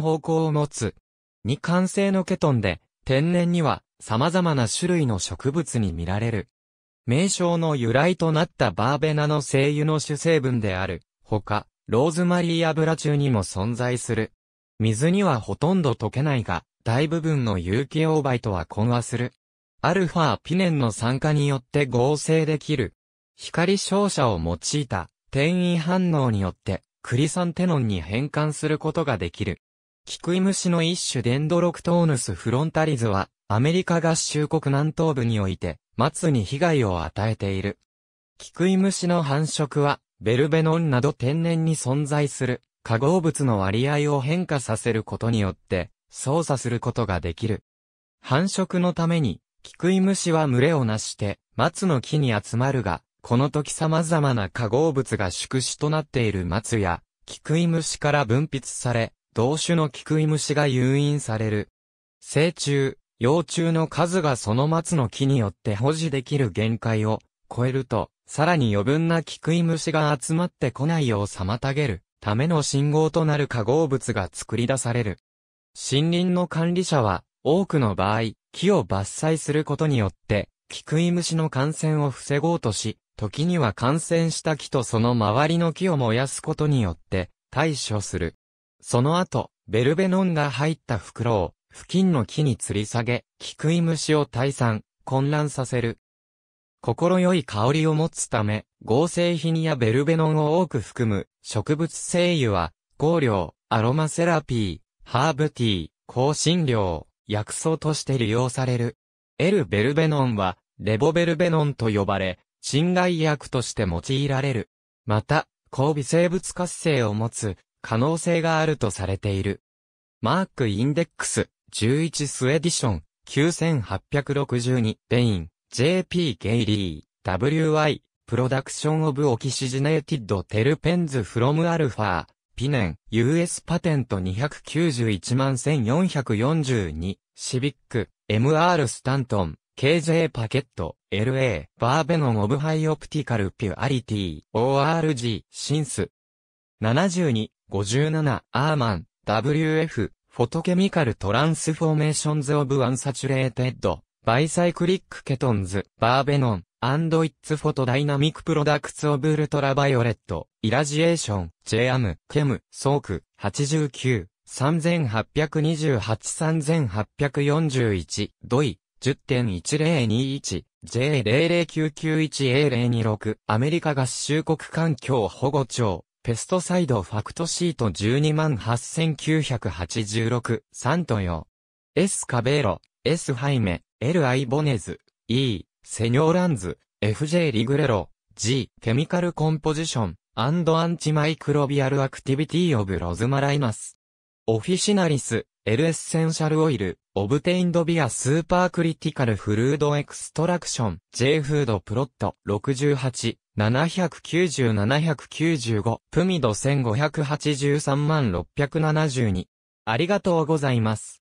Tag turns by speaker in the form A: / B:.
A: 方向を持つ。二完成のケトンで、天然には様々な種類の植物に見られる。名称の由来となったバーベナの精油の主成分である。ほか、ローズマリー油中にも存在する。水にはほとんど溶けないが、大部分の有機溶媒とは混和する。アルファピネンの酸化によって合成できる。光照射を用いた転移反応によってクリサンテノンに変換することができる。キクイムシの一種デンドロクトーヌスフロンタリズは、アメリカ合衆国南東部において、松に被害を与えている。キクイムシの繁殖は、ベルベノンなど天然に存在する化合物の割合を変化させることによって操作することができる。繁殖のために、キクイムシは群れをなして松の木に集まるが、この時様々な化合物が宿主となっている松や、キクイムシから分泌され、同種のキクイムシが誘引される。成虫、幼虫の数がその松の木によって保持できる限界を超えると、さらに余分なキクイムシが集まってこないよう妨げるための信号となる化合物が作り出される。森林の管理者は、多くの場合、木を伐採することによって、キクイムシの感染を防ごうとし、時には感染した木とその周りの木を燃やすことによって対処する。その後、ベルベノンが入った袋を、付近の木に吊り下げ、菊い虫を退散、混乱させる。心よい香りを持つため、合成品やベルベノンを多く含む植物精油は、香料、アロマセラピー、ハーブティー、香辛料、薬草として利用される。L ベルベノンは、レボベルベノンと呼ばれ、侵害薬として用いられる。また、交尾生物活性を持つ可能性があるとされている。マークインデックス11スエディション9862ベイン JP ゲイリー WI プロダクションオブオキシジネーティッドテルペンズフロムアルファー、ピネン US パテント291万1442シビック MR スタントン KJ パケット LA バーベノンオブハイオプティカルピュアリティ ORG シンス72 57、アーマン、WF、フォトケミカルトランスフォーメーションズオブアンサチュレーテッド、バイサイクリックケトンズ、バーベノン、アンドイッツフォトダイナミックプロダクツオブルトラバイオレット、イラジエーション、ジェアム、ケム、ソーク、89、3828-3841ドイ10.1021 J00991A026 アメリカ合衆国環境保護庁ペストサイドファクトシート128,986、サントヨ。S カベーロ、S ハイメ、L アイボネズ、E、セニョーランズ、FJ リグレロ、G、ケミカルコンポジション、アンドアンチマイクロビアルアクティビティオブロズマライナス。オフィシナリス、L エッセンシャルオイル、オブテインドビアスーパークリティカルフルードエクストラクション J フードプロット68 790-795プミド1583万672ありがとうございます。